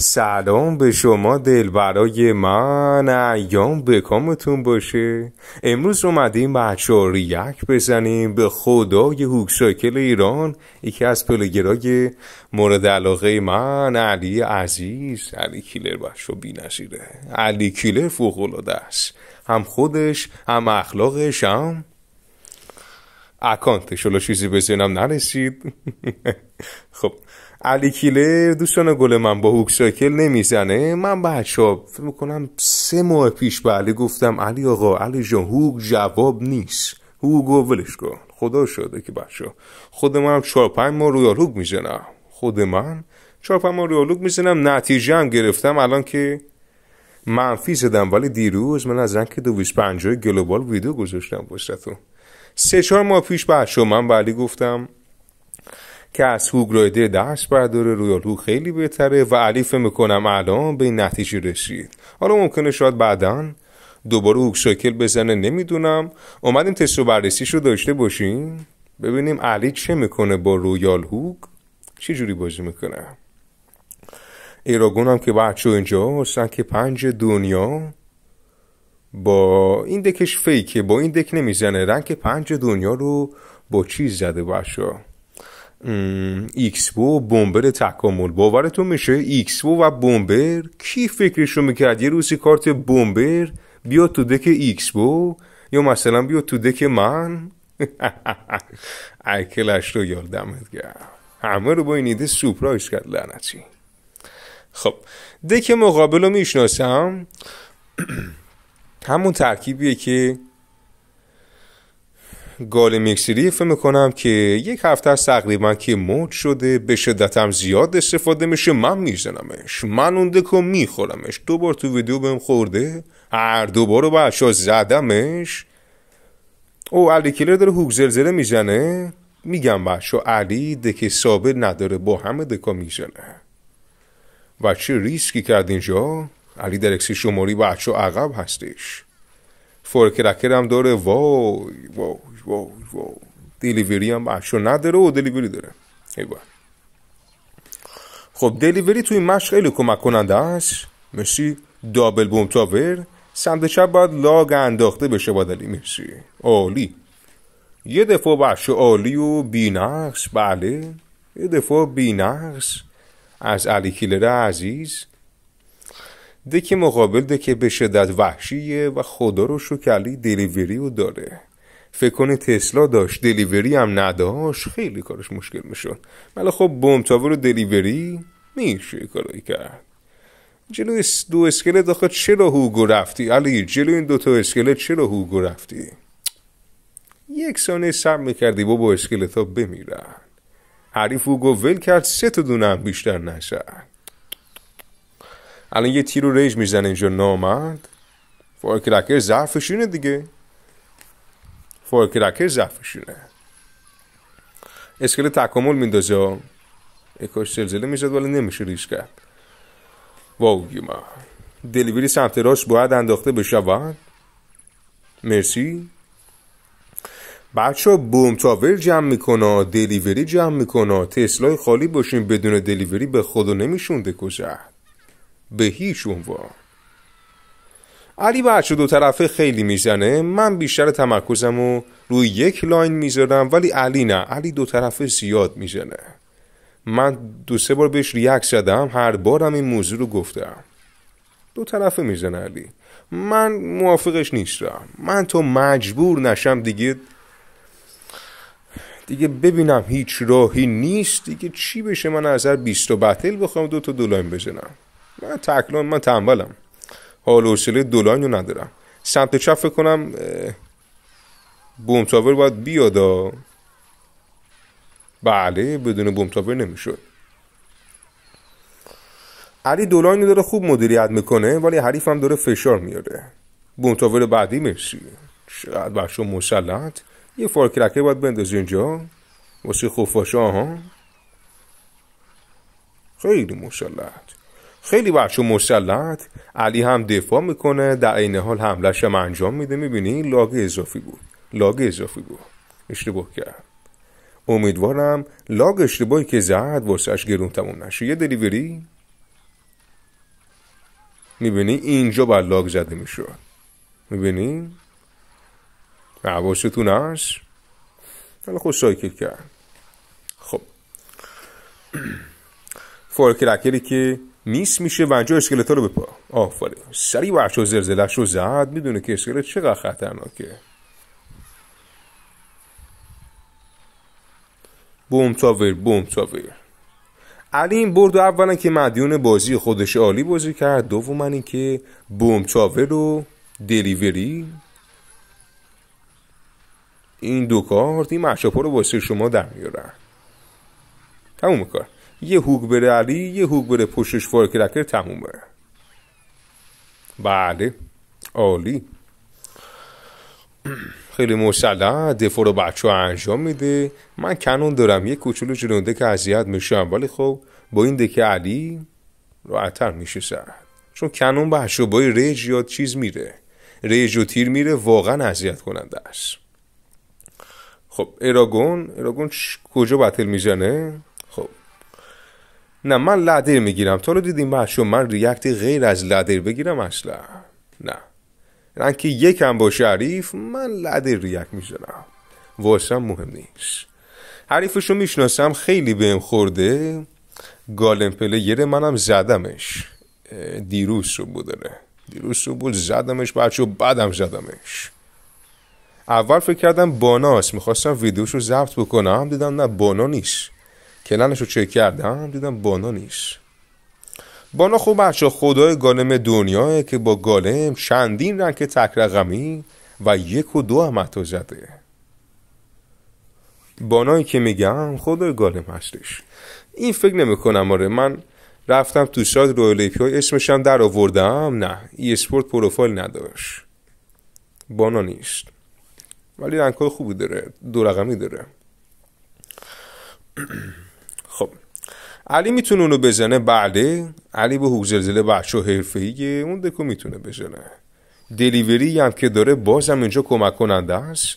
سلام به شما دل برای من ایام به کامتون باشه امروز اومدیم بچه ریک بزنیم به خدای هوکساکل ایران یکی از پلگرای مورد علاقه من علی عزیز علی کیلر بچه بی نزیره. علی کیلر فوقلاده است هم خودش هم اخلاقش هم اکانتش حالا چیزی بزنم نرسید خب علی کیلر دوستان گل من با هوک سایکل نمیزنه من بچه ها فکر میکنم سه ماه پیش به علی گفتم علی آقا علی جان هوک جواب نیست هوگو ولش کن خدا شده که بچه خود منم چهار پنج ماه رویال هوک میزنم خود من چهار پنج ماه رویال هوک میزنم نتیجه هم گرفتم الان که منفی زدم ولی دیروز من از رنگ 250 گلوبال ویدیو گذاشتم باشتتون سه چهار ماه پیش بچه من به گفتم که از هوگ رویده درس برداره رویال هوگ خیلی بهتره و علی میکنم الان به این نتیجه رسید حالا ممکنه شاید بعدا دوباره هوگ شاکل بزنه نمیدونم اومدیم تست و بررسیش رو داشته باشیم ببینیم علی چه میکنه با رویال هوگ چه جوری بازی میکنه ایراگونم هم که بچه اینجا هستن که پنج دنیا با این دکش فیکه با این دک نمیزنه رنگ پنج دنیا رو با چیز زده بچه بو بومبر تکامل باورتون میشه بو و بومبر کی فکرشو میکرد یه روزی کارت بومبر بیاد تو دک بو یا مثلا بیاد تو دک من اکلش رو یادمت گرم همه رو با این ایده سپرایز کرد لعنتی خب دک مقابل رو میشناسم همون ترکیبیه که گال میکسری فکر میکنم که یک هفته از تقریبا که مود شده به شدتم زیاد استفاده میشه من میزنمش من اون دکو میخورمش دوبار تو ویدیو بهم خورده هر دو بار رو زدمش او علی کلر داره هوک زلزله میزنه میگم بچه علی دکه ثابت نداره با همه دکا میزنه و چه ریسکی کرد اینجا علی در اکسی شماری بچه عقب هستش فورکرکر هم داره وای وای وای دلیوری هم اشو نداره و دلیوری داره خب دلیوری توی مشق خیلی کمک کننده است مرسی دابل بومتاور سمت چپ باید لاگ انداخته بشه با دلی مرسی عالی یه دفعه بخش عالی و بینقص بله یه دفعه بینقص از علی کیلر عزیز دکی مقابل دکی به شدت وحشیه و خدا رو شکلی دلیوری رو داره فکر کنه تسلا داشت دلیوری هم نداشت خیلی کارش مشکل میشد ولی خب بومتاور و دلیوری میشه کارایی کرد جلو دو اسکلت داخل چرا هوگو رفتی علی جلو این دوتا اسکلت چرا هوگو رفتی یک ثانیه صبر میکردی با اسکلت ها بمیرن حریف هوگو ول کرد سه تا بیشتر نشد الان یه تیرو ریج میزنه اینجا نامد فارکلکر ظرفش دیگه فورکرکر زفشونه اسکل تکامل میندازه کاش زلزله میشد ولی نمیشه ریش کرد واوی ما دلیوری سمت راست باید انداخته بشود مرسی بچه بوم تاور جمع میکنه دلیوری جمع میکنه تسلای خالی باشین بدون دلیوری به خودو نمیشونده کجا به هیچ عنوان علی بچه دو طرفه خیلی میزنه من بیشتر تمرکزم رو روی یک لاین میذارم ولی علی نه علی دو طرفه زیاد میزنه من دو سه بار بهش ریاک زدم هر بارم این موضوع رو گفتم دو طرفه میزنه علی من موافقش نیستم من تو مجبور نشم دیگه دیگه ببینم هیچ راهی نیست دیگه چی بشه من از هر بیست و بتل بخوام دو تا دو بزنم من تکلان من تنبلم حال و حوصله دولانیو ندارم سمت چپ فکر کنم بومتاور باید بیادا بله بدون بومتاور نمیشد علی دولانیو داره خوب مدیریت میکنه ولی حریف هم داره فشار میاره بومتاور بعدی مرسی چقدر بخشو مسلط یه فارکرکه باید بندازی اینجا واسه خوفاشا ها خیلی مسلط خیلی بخش مسلط علی هم دفاع میکنه در عین حال حملش هم انجام میده میبینی لاگ اضافی بود لاگ اضافی بود اشتباه کرد امیدوارم لاگ اشتباهی که زد واسهش گرون تموم نشه یه دلیوری میبینی اینجا بر لاگ زده میشد میبینی عواستون هست حالا خود سایکل کرد خب فورکرکری که میس میشه و انجا اسکلت ها رو بپا آفرین سری برش و زرزلش رو زد میدونه که اسکلت چقدر خطرناکه بوم تاور بوم تاور علی این برد اولا که مدیون بازی خودش عالی بازی کرد دوما که بوم تاور و دلیوری این دو کارت این مشاپا رو واسه شما در میارن تموم کار یه هوگ بره علی یه هوگ بره پشتش فارکرکر تمومه بله عالی خیلی مسلح دفاع رو بچه ها انجام میده من کنون دارم یه کوچولو جلونده که اذیت میشم ولی خب با این دکه علی راحتر میشه سر چون کنون به بای ریج یاد چیز میره ریج و تیر میره واقعا اذیت کننده است خب اراگون اراگون کجا بتل میزنه نه من لدر میگیرم تو رو دیدیم شو من ریاکت غیر از لدیر بگیرم اصلا نه رنکی یعنی یکم با شریف من لدر ریاکت میزنم واسم مهم نیست حریفشو میشناسم خیلی بهم خورده گالن پلیر منم زدمش دیروز رو بودره دیروز رو بود زدمش بچه و بعدم زدمش اول فکر کردم باناست میخواستم ویدیوشو رو ضبط بکنم دیدم نه بانا نیست کلنش رو چک کردم دیدم بانا نیست بانا خوب بچه خدای گالم دنیاه که با گالم چندین رنگ تکرقمی و یک و دو هم حتی زده بانایی که میگم خدای گالم هستش این فکر نمیکنم آره من رفتم تو سایت رویل های اسمشم در آوردم نه ای اسپورت پروفایل نداشت بانا نیست ولی های خوبی داره دو رقمی داره علی میتونه اونو بزنه بله علی به حقوق زلزله بچه حرفه‌ایه اون دکو میتونه بزنه دلیوری هم که داره بازم اینجا کمک کننده است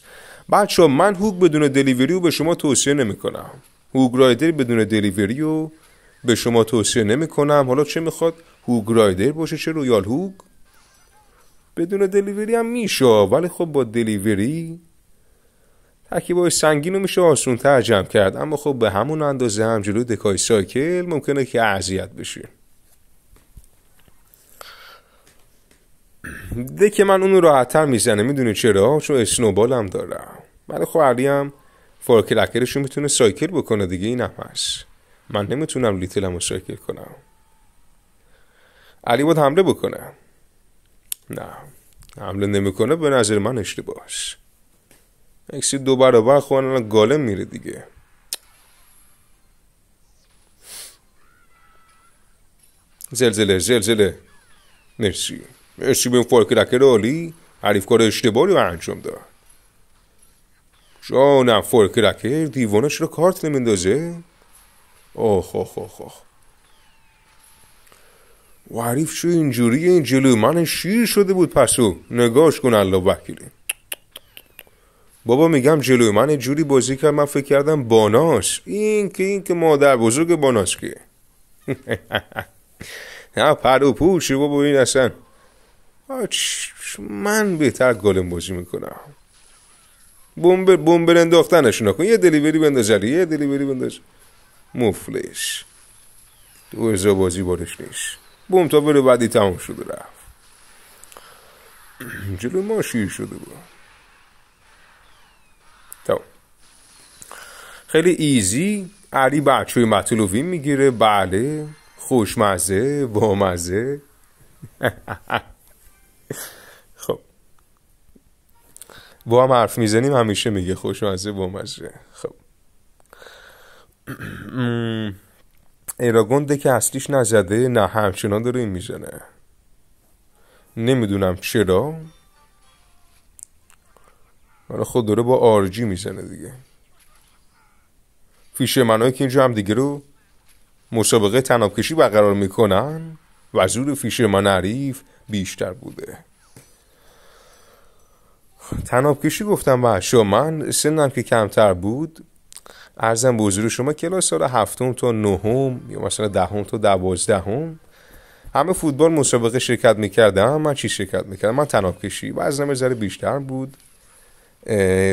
بچه من هوگ بدون دلیوری رو به شما توصیه نمیکنم هوگ رایدر بدون دلیوری رو به شما توصیه نمیکنم حالا چه میخواد هوگ رایدر باشه چه رویال هوگ بدون دلیوری هم میشه ولی خب با دلیوری ترکیبای سنگین رو میشه آسون جمع کرد اما خب به همون اندازه هم جلو دکای سایکل ممکنه که اذیت ده که من اونو راحتتر میزنه میدونی چرا چون اسنوبال هم دارم ولی خب علی هم فورکلکرش میتونه سایکل بکنه دیگه این هم هست من نمیتونم لیتلم رو سایکل کنم علی باید حمله بکنه نه حمله نمیکنه به نظر من اشتباه اکسی دو برابر خوان الان گالم میره دیگه زلزله زلزله مرسی مرسی به این فورکرکر عالی عریف کار اشتباهی رو انجام داد جانم فورکرکر دیوانش رو کارت نمیندازه آخ آخ آخ آخ و حریف شو این جلو من شیر شده بود پسو نگاش کن الله وکیلی بابا میگم جلوی من جوری بازی کرد من فکر کردم باناس این که این که مادر بزرگ باناس که پر و پوشی بابا این اصلا من بهتر گالم بازی میکنم بومبر بمب انداختنشون کن یه دلیوری بنداز یه دلیوری بنداز مفلش دو بازی بارش نیست بوم تا بره بعدی تمام شده رفت جلو ما شیر شده بود خیلی ایزی علی بچوی مطلوبی میگیره بله خوشمزه بامزه خب با هم حرف میزنیم همیشه میگه خوشمزه بامزه خب ایراگونده که اصلیش نزده نه همچنان داره این میزنه نمیدونم چرا حالا خود داره با آرژی میزنه دیگه پیش منایی که اینجا هم دیگه رو مسابقه تنابکشی برقرار میکنن و زور فیشه من عریف بیشتر بوده تنابکشی گفتم و شما من سنم که کمتر بود ارزم به حضور شما کلاس سال هفتم تا نهم یا مثلا دهم تا دوازدهم همه فوتبال مسابقه شرکت میکردم من چی شرکت میکردم من تنابکشی از ذره بیشتر بود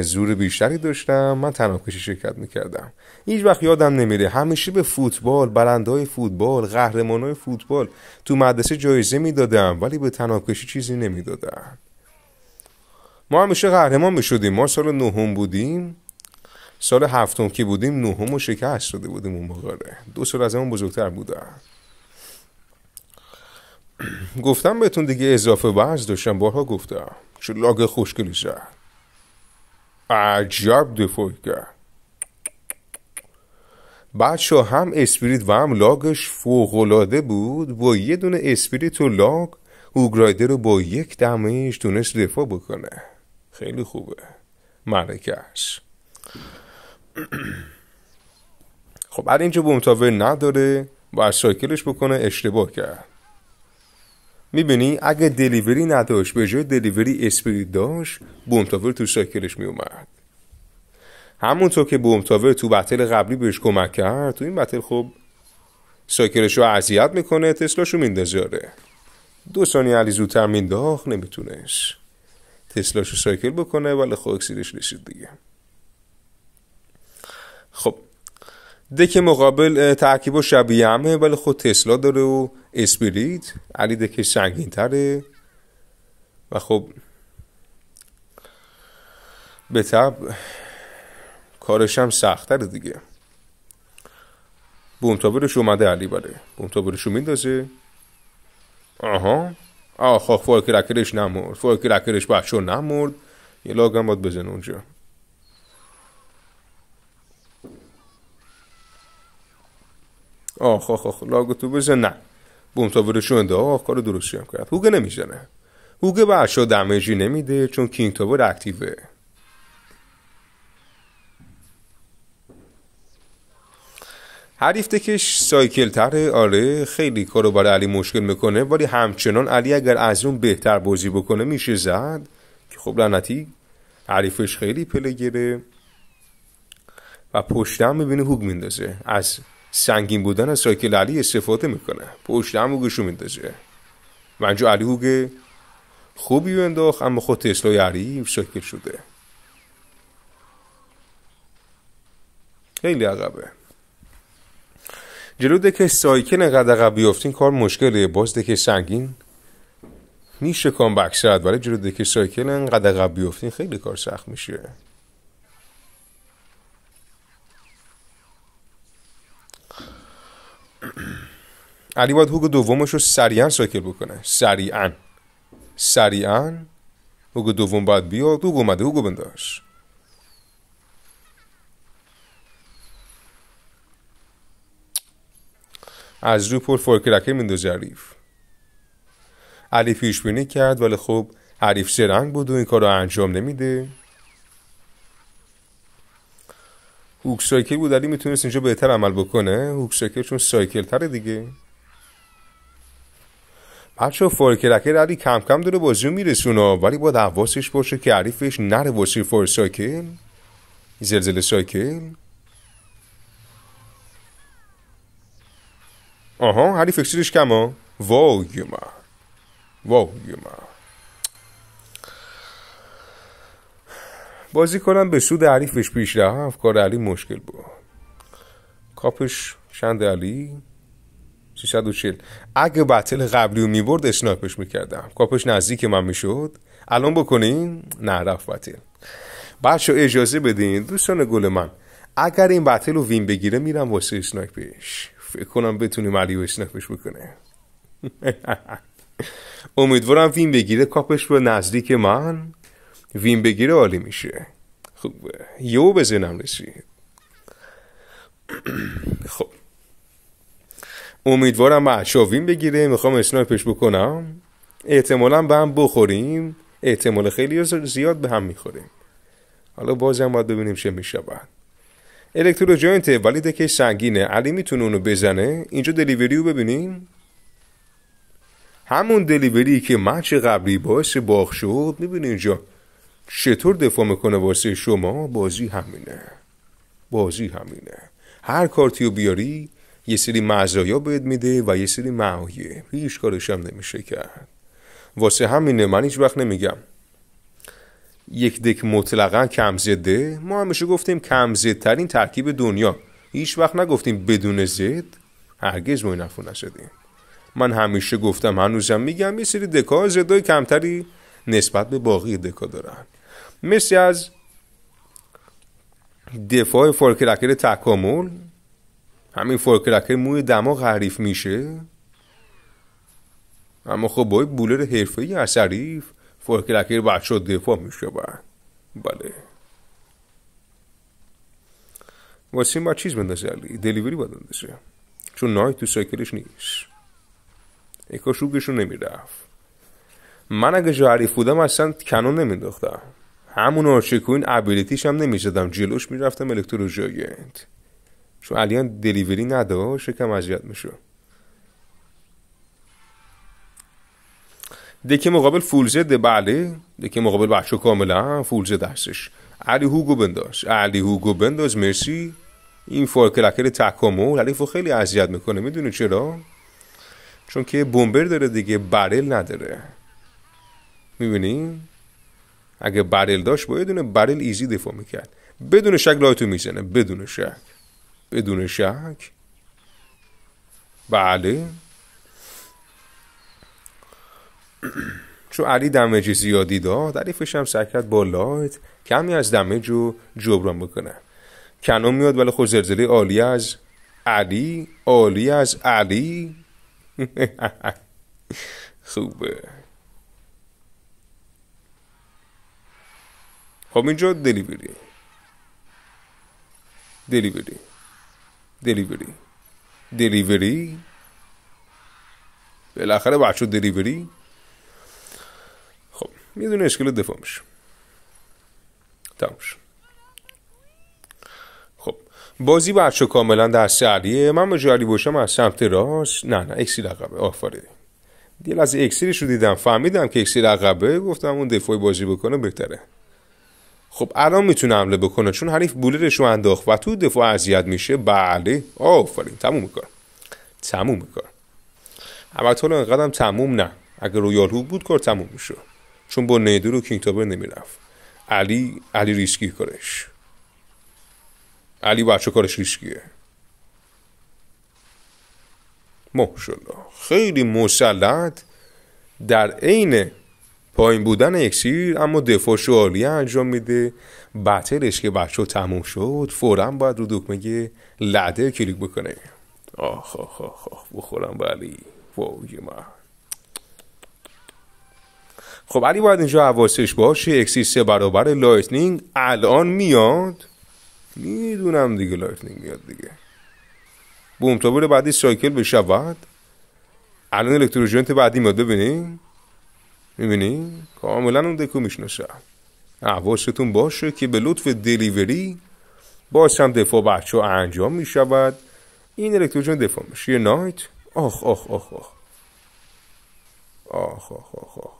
زور بیشتری داشتم من تناکشی شرکت میکردم هیچ وقت یادم نمیره همیشه به فوتبال برنده های فوتبال قهرمان های فوتبال تو مدرسه جایزه میدادم ولی به تناکشی چیزی نمیدادم ما همیشه قهرمان میشدیم ما سال نهم بودیم سال هفتم که بودیم نهم و شکست شده بودیم اون دو سال از اون بزرگتر بودم گفتم بهتون دیگه اضافه وزن داشتم بارها گفتم چون لاگ خوشگلی زد عجب دفاع کرد بچه هم اسپریت و هم لاگش فوقلاده بود با یه دونه اسپریت و لاگ اوگرایده رو با یک دمهش تونست دفاع بکنه خیلی خوبه مرکش خب بعد اینجا بومتاور نداره و سایکلش بکنه اشتباه کرد میبینی اگه دلیوری نداشت به جای دلیوری اسپریت داشت بومتاور تو سایکلش میومد همونطور که بومتاور تو بتل قبلی بهش کمک کرد تو این بتل خب سایکلش رو اذیت میکنه تسلاش رو میندازاره دو ثانیه علی زودتر مینداخت نمیتونست تسلاش رو سایکل بکنه ولی خب اکسیرش رسید دیگه خب دک مقابل ترکیب و شبیه همه ولی خود خب تسلا داره و اسپریت علی دکش سنگین تره و خب به طب کارش هم سختره دیگه بومتابرش اومده علی بره بومتابرش رو میندازه آها آخ آخ فاکر اکرش نمرد فاکر اکرش بچه نمورد یه لاغم باید بزن اونجا آخ آخ آخ تو بزن نه تاورشو انده آخ کار درستی کرد هوگه نمیزنه هوگه به اشا دمیجی نمیده چون کینگ تاور اکتیوه حریف تکش سایکل تره آره خیلی کارو برای علی مشکل میکنه ولی همچنان علی اگر از اون بهتر بازی بکنه میشه زد که خب لنتی حریفش خیلی گیره و پشت میبینه هوگ میندازه از سنگین بودن از سایکل علی استفاده میکنه پشت هم گوشو میندازه منجو علی هوگه خوبی انداخت اما خود تسلای علی سایکل شده خیلی عقبه جلو دکه سایکل قد عقب بیافتین کار مشکله باز دکه سنگین میشه کام بکسد ولی جلو دکه سایکل قد عقب بیافتین خیلی کار سخت میشه علی باید حوگ دومش رو سریعا سایکل بکنه سریعا سریعا حوگ دوم باید بیاد حوگ اومده حوگو بنداش از رو پر فورکرکه میندازه عریف علی پیش بینی کرد ولی خب حریف سرنگ بود و این کار رو انجام نمیده هوک سایکل بود علی میتونست اینجا بهتر عمل بکنه هوک سایکل چون سایکل تره دیگه بچه فرکرکه علی کم کم داره بازی میرسونه ولی با عواصش باشه که حریفش نره واسه فور سایکل زلزله سایکل آها حریف اکسیرش کما وای ما وای بازی کنم به سود حریفش پیش رفت کار علی مشکل بود کاپش شند علی 340 اگه بتل قبلی رو میبرد اسنایپش میکردم کاپش نزدیک من میشد الان بکنین نه رفت بتل بچه اجازه بدین دوستان گل من اگر این بتل رو وین بگیره میرم واسه اسنایپش فکر کنم بتونیم علی و اسنایپش بکنه امیدوارم وین بگیره کاپش رو نزدیک من وین بگیره عالی میشه خوبه یو بزنم رسید خب امیدوارم با بگیره میخوام اسنایپش بکنم احتمالا به هم بخوریم احتمال خیلی زیاد به هم میخوریم حالا بازم باید ببینیم چه میشه بعد الکترو جاینته ولی دکش سنگینه علی میتونه اونو بزنه اینجا دلیوری رو ببینیم همون دلیوری که مچ قبلی باعث باخ شد میبینی اینجا چطور دفاع میکنه واسه شما بازی همینه بازی همینه هر کارتیو بیاری یه سری مزایا بهت میده و یه سری معایه. هیچ کارش هم نمیشه کرد واسه همینه من هیچ وقت نمیگم یک دک مطلقا کم زده ما همیشه گفتیم کم ترین ترکیب دنیا هیچ وقت نگفتیم بدون زد هرگز ما این نشدیم. من همیشه گفتم هنوزم میگم یه سری دکا زدای کمتری نسبت به باقی دکا دارن مثل از دفاع فارکرکر تکامل همین فورکلکه موی دماغ غریف میشه اما خب باید بولر حرفه ای از حریف فورکلکه بچه دفاع میشه بعد بله واسه این چیز بندازه علی دلیوری باید بندازه چون نایت تو سایکلش نیست ایک ها نمیرفت من اگه حریف بودم اصلا کنون نمیداختم همون آرچکوین ابیلیتیش هم نمیزدم جلوش میرفتم الکترو جایند چون الیان دلیوری نداشت شکم اذیت میشه دکه مقابل فول جده بله دکه مقابل بچه کاملا فول دستش هستش علی هوگو بنداز علی هوگو بنداز مرسی این فارکلکر تکامل علیفو خیلی اذیت میکنه میدونی چرا چون که بومبر داره دیگه برل نداره میبینی اگه برل داشت باید دونه برل ایزی دفاع میکرد بدون شک لایتو میزنه بدون شک بدون شک بله چون علی دمج زیادی داد علی فشم سعی با لایت کمی از دمج رو جبران بکنه کنون میاد ولی خود خب زلزله عالی از علی عالی از علی خوبه خب اینجا دلیوری دلیوری دلیوری دلیوری بالاخره بچه دلیوری خب میدونه اشکال دفاع میشه تمام خب بازی بچه کاملا در سریه من به باشم از سمت راست نه نه اکسی رقبه آفاره دیل از اکسیرش رو دیدم فهمیدم که اکسیر عقبه گفتم اون دفاعی بازی بکنه بهتره خب الان میتونه حمله بکنه چون حریف بولرش رو انداخت و تو دفاع اذیت میشه بله آفرین تموم کار تموم کار البته حالا قدم تموم نه اگر رویال هوک بود کار تموم میشه چون با نیدو رو کینگ تابر نمیرفت علی علی ریسکی کارش علی بچه کارش ریسکیه ماشالله خیلی مسلط در عین پایین بودن اکسیر اما دفاعشو عالیه انجام میده بتلش که بچه تموم شد فورا باید رو دکمه لده کلیک بکنه آخ آخ آخ, بخورم ولی وای من خب علی باید اینجا حواسش باشه اکسیر سه برابر لایتنینگ الان میاد میدونم دیگه لایتنینگ میاد دیگه بومتابر بعدی سایکل بشود الان الکتروجنت بعدی میاد ببینیم میبینی کاملا اون دکو میشناسم احواستون باشه که به لطف دلیوری با هم دفاع بچه ها انجام میشود این الکتروژن دفاع میشه یه نایت آخ آخ آخ آخ آخ آخ آخ آخ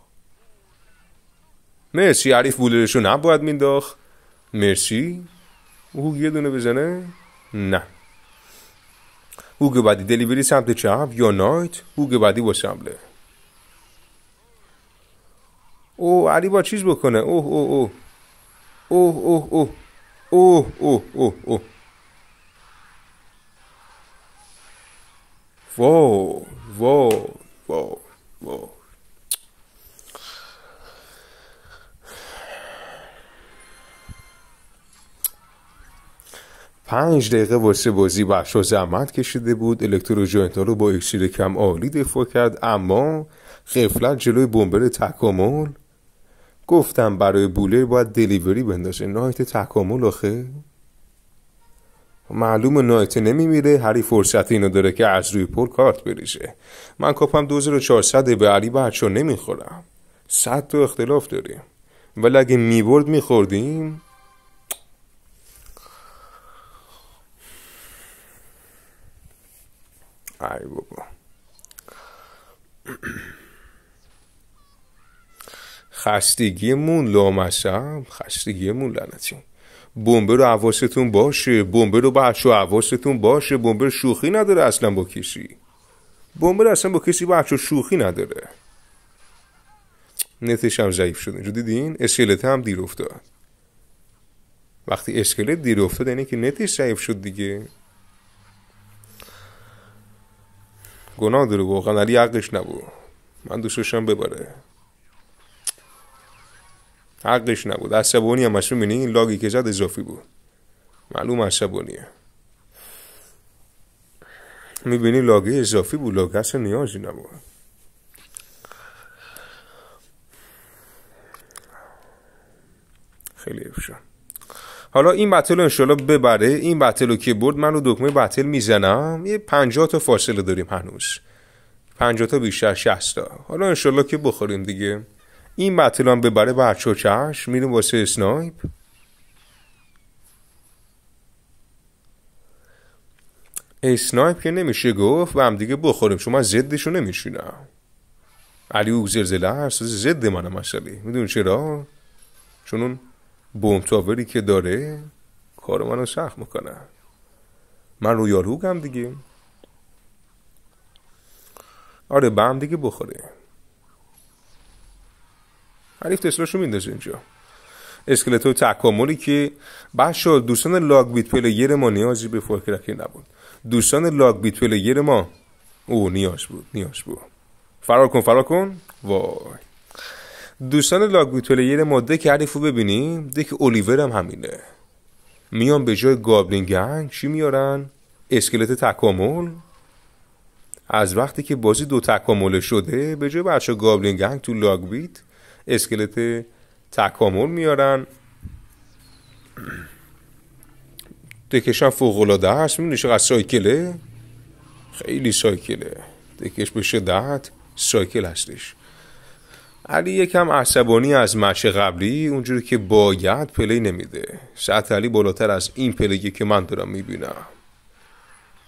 مرسی عریف بولرشو نباید مینداخت مرسی او یه دونه بزنه نه گه بعدی دلیوری سمت چپ یا نایت هوگ بعدی با سمبله او علی با چیز بکنه او او او او او او او او وو پنج دقیقه واسه بازی برشا زحمت کشیده بود الکترو رو با اکسیر کم عالی دفاع کرد اما قفلت جلوی بمبر تکامل گفتم برای بولر باید دلیوری بنداشه نایت تکامل آخه معلوم نایت نمیمیره هری فرصت اینو داره که از روی پل کارت بریشه من کپم 2400 به علی بچو نمیخورم صد تا اختلاف داریم ولی اگه میبرد میخوردیم ای بابا خستگیمون لامصب خستگیمون مون بمبه رو حواستون باشه بمبه رو بچه حواستون باشه بمبه شوخی نداره اصلا با کسی بمبه اصلا با کسی بحش شوخی نداره نتش هم ضعیف شده اینجا دیدین اسکلت هم دیر افتاد وقتی اسکلت دیر افتاد یعنی که نتش ضعیف شد دیگه گناه داره واقعا علی حقش نبود من دوست داشتم ببره حقش نبود عصبانی هم میبینی این لاگی که زد اضافی بود معلوم عصبانیه میبینی لاگه اضافی بود لاگه اصلا نیازی نبود خیلی افشا حالا این بتل انشالله ببره این بتل رو که برد من رو دکمه بتل میزنم یه 50 تا فاصله داریم هنوز 50 تا بیشتر 60 تا حالا انشالله که بخوریم دیگه این هم ببره بچه و چشم میریم واسه اسنایپ اسنایپ که نمیشه گفت و هم دیگه بخوریم شما زدشو نمیشینم علی او زلزله هست زد منم اصلی میدونی چرا چون اون بومتاوری که داره کار منو سخت میکنه من رو یاروگم دیگه آره به هم دیگه بخوریم حریف تسلاشو میندازه اینجا اسکلت های تکاملی که شد دوستان لاگ بیت پلیر ما نیازی به فورکرکی نبود دوستان لاگ بیت پلیر ما او نیاز بود نیاز بود فرار کن فرار کن وای دوستان لاگ بیت یه ما که حریفو ببینیم که الیور هم همینه میان به جای گابلین گنگ چی میارن اسکلت تکامل از وقتی که بازی دو تکامل شده به جای بچه گابلین گنگ تو لاگ بیت اسکلت تکامل میارن دکش هم فوقلاده هست میدونی چقدر سایکله خیلی سایکله دکش به شدت سایکل هستش علی یکم عصبانی از مچ قبلی اونجوری که باید پلی نمیده سطح علی بالاتر از این پلیه که من دارم میبینم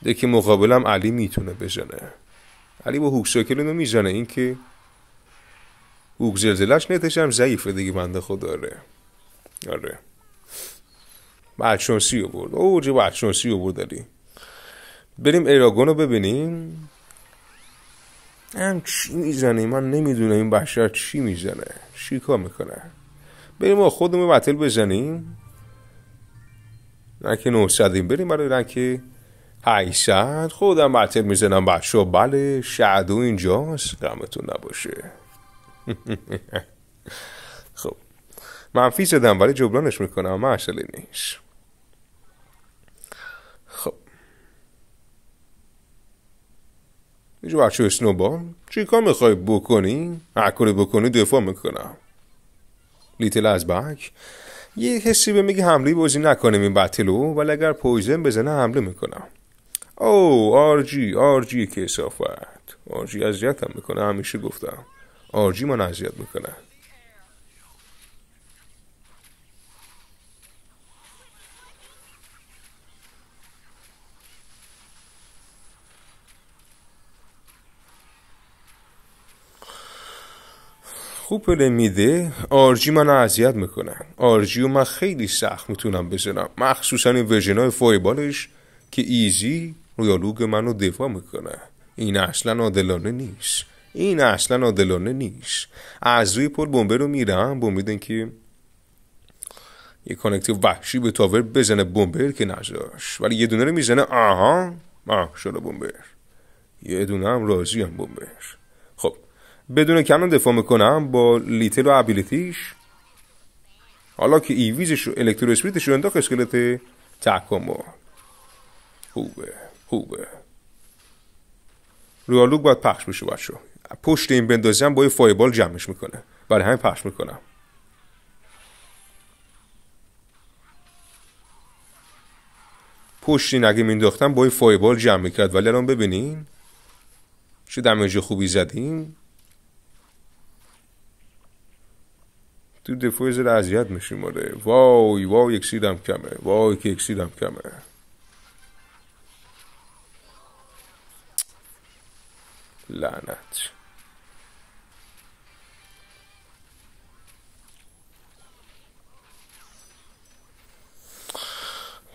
دکه مقابلم علی میتونه بزنه علی با سایکل اینو میزنه این که او زلزلش نتش هم ضعیفه دیگه بنده خود داره آره بچانسی آره. رو برد اوج بچانسی رو برد داری بریم ایراگون رو ببینیم هم چی میزنه من نمیدونم این بشر چی میزنه چی میکنه بریم ما خودمون بتل بزنیم رنک 900 بریم برای رنگ 800 خودم بتل میزنم بچه بله شعدو اینجاست غمتون نباشه خب منفی شدم ولی جبرانش میکنم اما نیش خب اینجا بچه چی کار میخوای بکنی؟ هرکاری بکنی دفاع میکنم لیتل از بک یه حسی به میگه حمله بازی نکنیم این بطلو ولی اگر پویزن بزنه حمله میکنم او آرژی آرژی کسافت از اذیتم میکنه همیشه گفتم آرژی ما اذیت میکنه. خوب پله میده آرژی من اذیت میکنن آرژی من خیلی سخت میتونم بزنم مخصوصا این ورژن های فایبالش که ایزی رویالوگ رو دفاع میکنه این اصلا عادلانه نیست این اصلا عادلانه نیست از روی پل بمبه رو میرم امیدن که یه کانکتیو وحشی به تاور بزنه بمبر که نذاش ولی یه دونه رو میزنه آها آه بمبر یه دونه هم راضی هم بمبر خب بدون کنان دفاع میکنم با لیتل و ابیلیتیش حالا که ایویزش و الکترو اسپریتش رو انداخت اسکلت تکامل خوبه خوبه آلوگ باید پخش بشه بچه پشت این بندازم با یه فایبال جمعش میکنه برای همین پخش میکنم این اگه مینداختم با یه فایبال جمع میکرد ولی الان ببینین چه دمیج خوبی زدیم تو دفاع زر اذیت میشیم آره وای وای اکسیدم کمه وای که اکسیدم کمه لعنت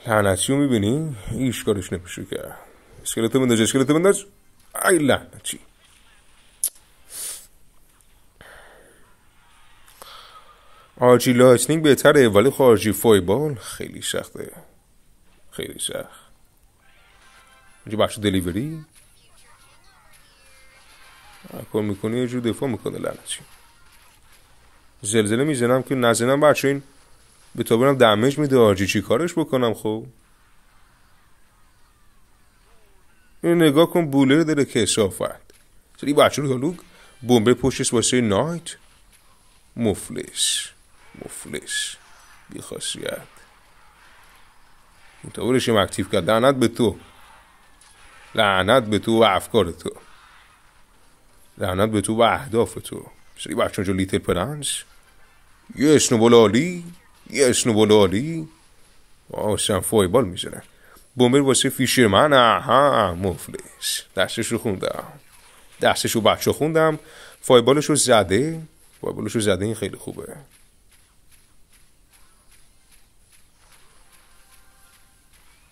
لعنتی رو میبینی؟ ایش کارش نمیشه که اسکلتو بنداز اسکلتو بنداز ای لعنتی آرژی لایتنینگ بهتره ولی خارجی خب فایبال خیلی سخته خیلی سخت اینجا بخش دلیوری کار میکنه یه جور دفاع میکنه لعنتی زلزله میزنم که نزنم بچه این به تو برم میده آرژی چی کارش بکنم خب این نگاه کن بولر داره کسافت چرا سری بچه رو بومبه بمبه پشتش واسه نایت مفلس مفلس بیخاصیت این برشیم اکتیف کرد لعنت به تو لعنت به تو و افکار تو لعنت به تو و اهداف تو سری بچه رو لیتل پرنس یه یه اسنوبال عالی آسان فایبال میزنن بومبر واسه فیشر من ها مفلس دستش رو خوندم دستش رو بچه خوندم فایبالش رو زده فایبالش رو زده این خیلی خوبه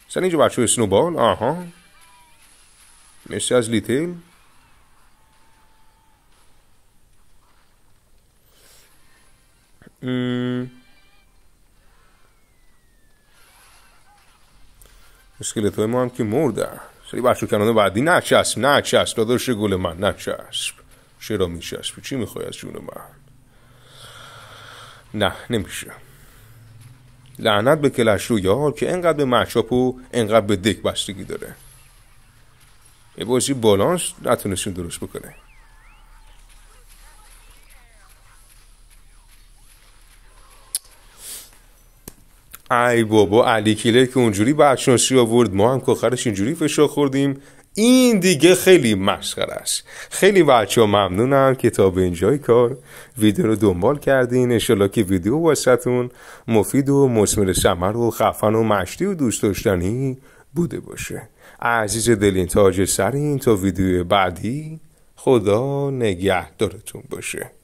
سن اینجا بچه اسنوبال آها مثل از لیتل های ما هم که مردن سری کنانه بعدی نچسب نچسب داداش گل من نچسب چرا میچسب چی میخوای از جون من نه نمیشه لعنت به کلش رو یار که انقدر به مچاپ و انقدر به دک بستگی داره یه بازی بالانس نتونستیم درست بکنه ای بابا علی کیله که اونجوری برشناسی آورد ما هم کخرش اینجوری فشار خوردیم این دیگه خیلی مشغل است خیلی بچه ها ممنونم که تا به اینجای کار ویدیو رو دنبال کردین انشالله که ویدیو واسهتون مفید و مثمر سمر و خفن و مشتی و دوست داشتنی بوده باشه عزیز دلین تاج سرین تا ویدیو بعدی خدا نگهدارتون باشه